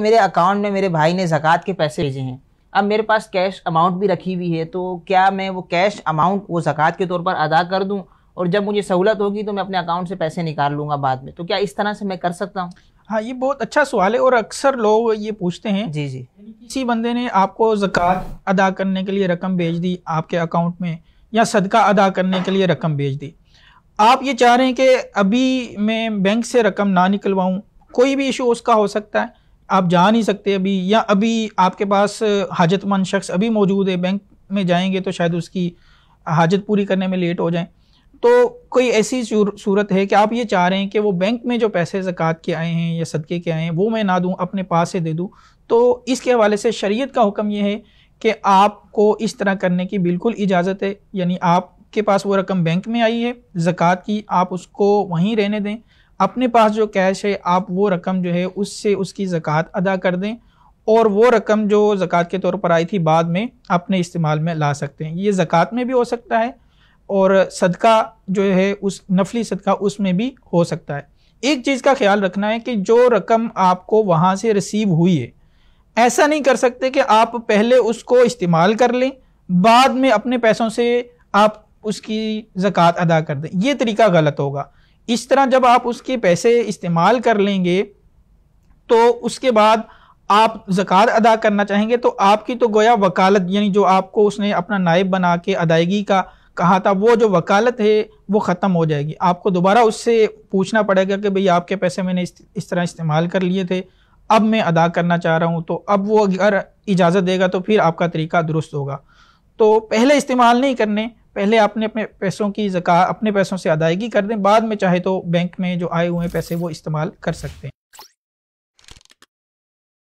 मेरे अकाउंट में मेरे भाई ने ज़क़़त के पैसे भेजे हैं अब मेरे पास कैश अमाउंट भी रखी हुई है तो क्या मैं वो कैश अमाउंट वो ज़क़़त के तौर पर अदा कर दूँ और जब मुझे सहूलत होगी तो मैं अपने अकाउंट से पैसे निकाल लूँगा बाद में तो क्या इस तरह से मैं कर सकता हूँ हाँ ये बहुत अच्छा सवाल है और अक्सर लोग ये पूछते हैं जी जी किसी बंदे ने आपको ज़क़़त अदा करने के लिए रकम भेज दी आपके अकाउंट में या सदका अदा करने के लिए रकम भेज दी आप ये चाह रहे हैं कि अभी मैं बैंक से रकम ना निकलवाऊँ कोई भी इशू उसका हो सकता है आप जा नहीं सकते अभी या अभी आपके पास हाजतमंद शख्स अभी मौजूद है बैंक में जाएंगे तो शायद उसकी हाजत पूरी करने में लेट हो जाए तो कोई ऐसी सूरत है कि आप ये चाह रहे हैं कि वो बैंक में जो पैसे ज़क़़त के आए हैं या सदक़े के आए हैं वो मैं ना दूँ अपने पास से दे दूँ तो इसके हवाले से शरीयत का हुक्म ये है कि आपको इस तरह करने की बिल्कुल इजाज़त है यानी आपके पास वो रकम बैंक में आई है ज़क़़त की आप उसको वहीं रहने दें अपने पास जो कैश है आप वो रकम जो है उससे उसकी ज़क़़त अदा कर दें और वो रकम जो ज़क़़त के तौर पर आई थी बाद में अपने इस्तेमाल में ला सकते हैं ये ज़क़़त में भी हो सकता है और सदका जो है उस नफली सदका उसमें भी हो सकता है एक चीज़ का ख्याल रखना है कि जो रकम आपको वहाँ से रिसीव हुई है ऐसा नहीं कर सकते कि आप पहले उसको इस्तेमाल कर लें बाद में अपने पैसों से आप उसकी ज़क़़त अदा कर दें ये तरीका गलत होगा इस तरह जब आप उसके पैसे इस्तेमाल कर लेंगे तो उसके बाद आप ज़क़़त अदा करना चाहेंगे तो आपकी तो गोया वकालत यानी जो आपको उसने अपना नायब बना के अदायगी का कहा था वो जो वकालत है वो ख़त्म हो जाएगी आपको दोबारा उससे पूछना पड़ेगा कि भाई आपके पैसे मैंने इस, इस तरह इस्तेमाल कर लिए थे अब मैं अदा करना चाह रहा हूँ तो अब वो अगर इजाज़त देगा तो फिर आपका तरीका दुरुस्त होगा तो पहले इस्तेमाल नहीं करने पहले आपने अपने पैसों की जक़ा अपने पैसों से अदायगी कर दें बाद में चाहे तो बैंक में जो आए हुए पैसे वो इस्तेमाल कर सकते हैं